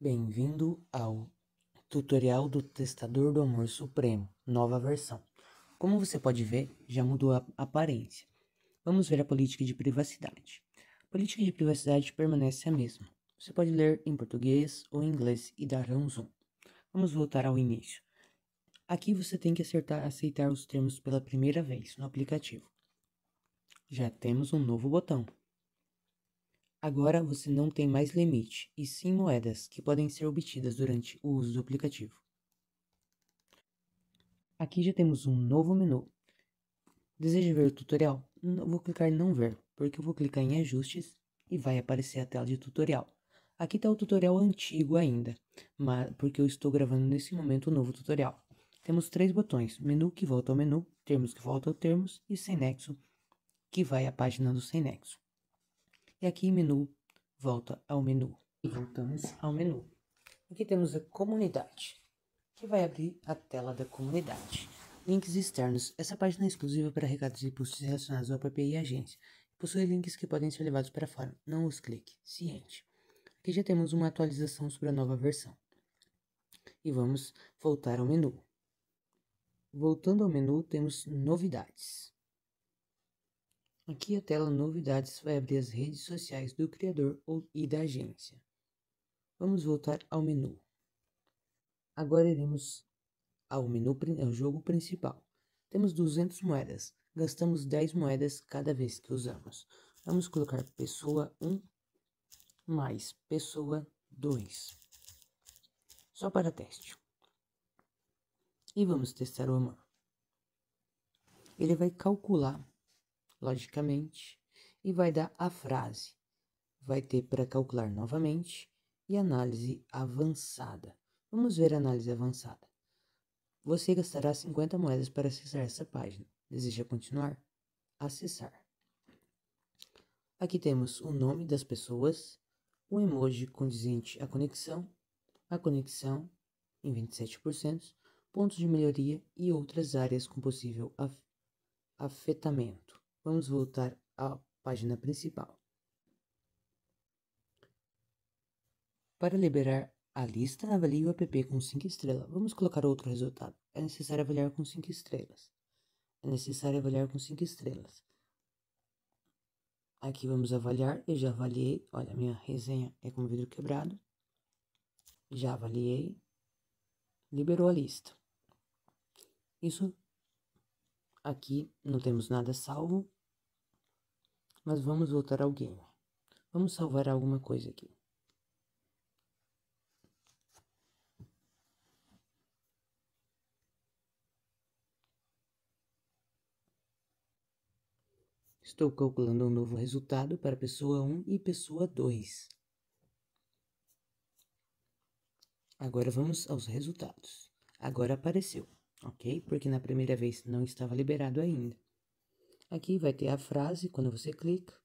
Bem-vindo ao tutorial do Testador do Amor Supremo, nova versão. Como você pode ver, já mudou a aparência. Vamos ver a política de privacidade. A política de privacidade permanece a mesma. Você pode ler em português ou em inglês e dar um zoom. Vamos voltar ao início. Aqui você tem que acertar, aceitar os termos pela primeira vez no aplicativo. Já temos um novo botão. Agora você não tem mais limite, e sim moedas que podem ser obtidas durante o uso do aplicativo. Aqui já temos um novo menu. Deseja ver o tutorial? Não, vou clicar em não ver, porque eu vou clicar em ajustes e vai aparecer a tela de tutorial. Aqui está o tutorial antigo ainda, mas porque eu estou gravando nesse momento o um novo tutorial. Temos três botões, menu que volta ao menu, termos que volta ao termos e sem nexo, que vai à página do sem nexo. E aqui menu, volta ao menu. E voltamos ao menu. Aqui temos a comunidade, que vai abrir a tela da comunidade. Links externos. Essa página é exclusiva para recados e posts relacionados ao app e agência. Possui links que podem ser levados para fora. Não os clique. Ciente. Aqui já temos uma atualização sobre a nova versão. E vamos voltar ao menu. Voltando ao menu, temos novidades. Aqui a tela novidades vai abrir as redes sociais do criador ou, e da agência. Vamos voltar ao menu. Agora iremos ao menu ao jogo principal. Temos 200 moedas. Gastamos 10 moedas cada vez que usamos. Vamos colocar pessoa 1 mais pessoa 2. Só para teste. E vamos testar o amor. Ele vai calcular logicamente, e vai dar a frase. Vai ter para calcular novamente e análise avançada. Vamos ver a análise avançada. Você gastará 50 moedas para acessar essa página. Deseja continuar? Acessar. Aqui temos o nome das pessoas, o emoji condizente à conexão, a conexão em 27%, pontos de melhoria e outras áreas com possível afetamento. Vamos voltar à página principal. Para liberar a lista, avalie o app com 5 estrelas. Vamos colocar outro resultado. É necessário avaliar com 5 estrelas. É necessário avaliar com 5 estrelas. Aqui vamos avaliar. Eu já avaliei. Olha, minha resenha é com vidro quebrado. Já avaliei. Liberou a lista. Isso aqui não temos nada salvo. Mas vamos voltar ao game. Vamos salvar alguma coisa aqui. Estou calculando um novo resultado para pessoa 1 e pessoa 2. Agora vamos aos resultados. Agora apareceu, ok? Porque na primeira vez não estava liberado ainda. Aqui vai ter a frase quando você clica.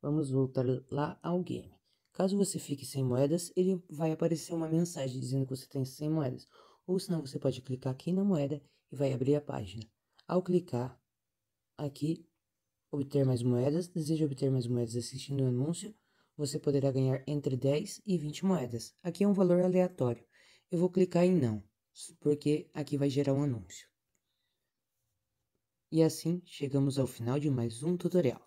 Vamos voltar lá ao game. Caso você fique sem moedas, ele vai aparecer uma mensagem dizendo que você tem 100 moedas. Ou senão você pode clicar aqui na moeda e vai abrir a página. Ao clicar aqui, obter mais moedas, deseja obter mais moedas assistindo o anúncio, você poderá ganhar entre 10 e 20 moedas. Aqui é um valor aleatório. Eu vou clicar em não porque aqui vai gerar um anúncio. E assim chegamos ao final de mais um tutorial.